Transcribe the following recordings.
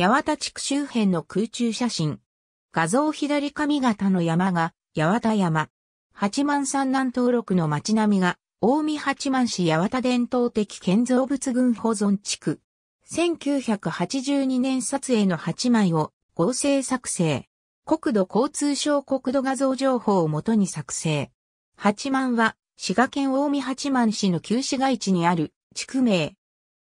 八幡地区周辺の空中写真。画像左上方の山が、八幡山。八幡山南登録の町並みが、大見八幡市八幡伝統的建造物群保存地区。1982年撮影の8枚を合成作成。国土交通省国土画像情報をもとに作成。八幡は、滋賀県大見八幡市の旧市街地にある地区名。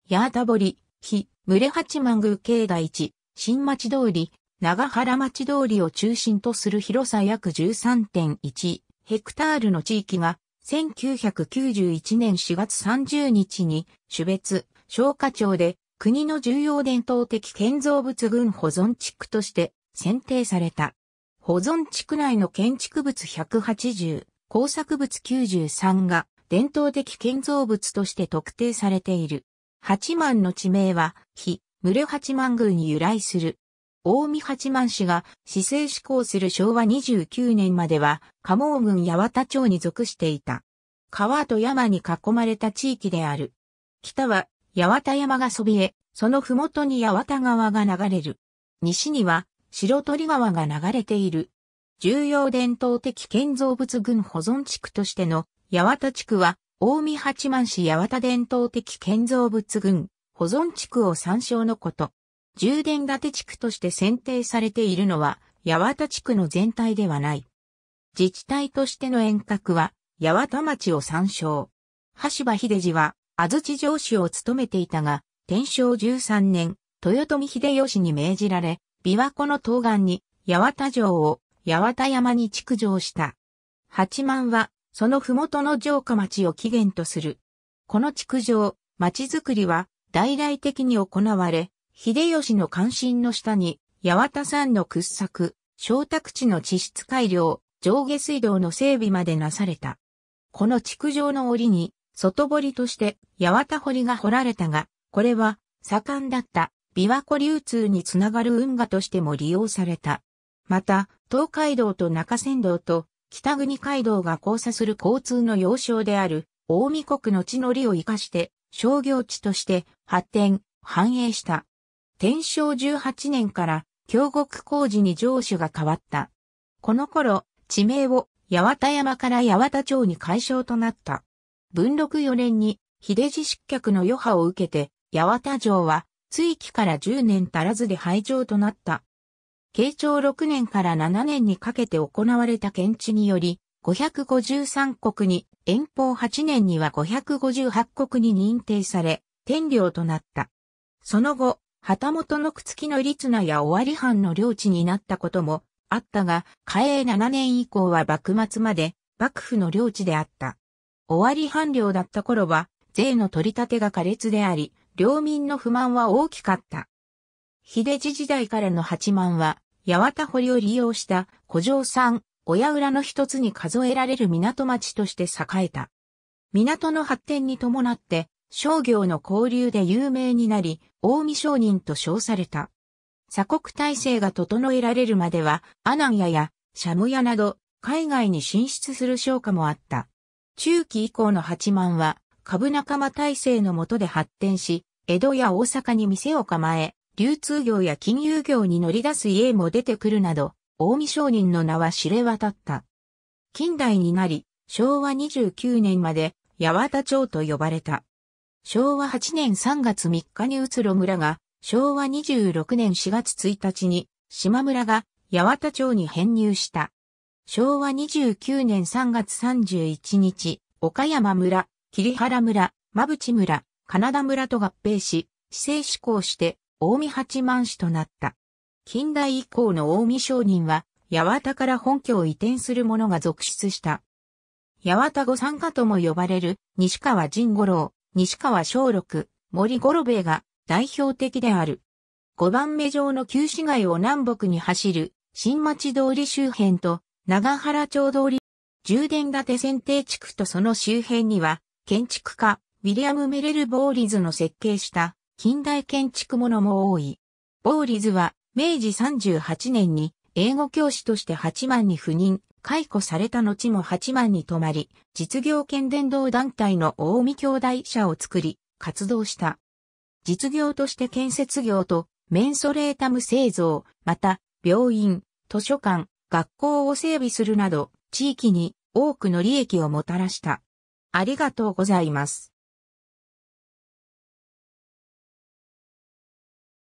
八幡堀、日、群れ八幡宮境内地、新町通り、長原町通りを中心とする広さ約13.1ヘクタールの地域が、1991年4月30日に、種別、消化町で、国の重要伝統的建造物群保存地区として選定された。保存地区内の建築物180、工作物93が伝統的建造物として特定されている。八幡の地名は、日、室八幡宮に由来する。大見八幡市が市政施行する昭和29年までは、加茂郡八幡町に属していた。川と山に囲まれた地域である。北は八幡山がそびえ、その麓に八幡川が流れる。西には白鳥川が流れている。重要伝統的建造物群保存地区としての八幡地区は大見八幡市八幡伝統的建造物群、保存地区を参照のこと。充電建地区として選定されているのは、八幡地区の全体ではない。自治体としての遠隔は、八幡町を参照。橋場秀治は、安土城主を務めていたが、天正13年、豊臣秀吉に命じられ、琵琶湖の東岸に、八幡城を、八幡山に築城した。八幡は、その麓の城下町を起源とする。この築城、町づくりは大々的に行われ、秀吉の関心の下に、八幡山の掘削、小宅地の地質改良、上下水道の整備までなされた。この築城の檻に、外堀として八幡堀が掘られたが、これは盛んだった琵琶湖流通につながる運河としても利用された。また、東海道と中仙道と北国街道が交差する交通の要衝である、大見国の地の利を活かして、商業地として発展、繁栄した。天正18年から京極工事に城主が変わった。この頃、地名を八幡山から八幡町に改称となった。文禄4年に秀治失脚の余波を受けて、八幡城は、追記から10年足らずで廃城となった。慶長6年から7年にかけて行われた検知により、553国に、遠方8年には558国に認定され、天領となった。その後、旗本のくつきの立名や尾張藩の領地になったこともあったが、嘉永7年以降は幕末まで幕府の領地であった。尾張藩領だった頃は、税の取り立てが苛烈であり、領民の不満は大きかった。秀治時代からの八幡は、八幡堀を利用した古城山、親浦の一つに数えられる港町として栄えた。港の発展に伴って、商業の交流で有名になり、大見商人と称された。鎖国体制が整えられるまでは、阿南屋やシャム屋など、海外に進出する商家もあった。中期以降の八幡は、株仲間体制の下で発展し、江戸や大阪に店を構え、流通業や金融業に乗り出す家も出てくるなど、大見商人の名は知れ渡った。近代になり、昭和29年まで、八幡町と呼ばれた。昭和8年3月3日に宇つ路村が、昭和26年4月1日に、島村が八幡町に編入した。昭和29年3月31日、岡山村、桐原村、馬淵村、金田村と合併し、市政施行して、近江八幡市となった。近代以降の近江商人は、八幡から本拠を移転する者が続出した。八幡御三家とも呼ばれる西川神五郎、西川松六、森五郎兵衛が代表的である。5番目上の旧市街を南北に走る新町通り周辺と長原町通り、充電建て選定地区とその周辺には建築家ウィリアム・メレル・ボーリズの設計した近代建築ものも多い。ボーリズは明治38年に英語教師として八幡に赴任、解雇された後も八幡に泊まり、実業圏伝道団体の大見兄弟社を作り、活動した。実業として建設業とメンソレータム製造、また病院、図書館、学校を整備するなど、地域に多くの利益をもたらした。ありがとうございます。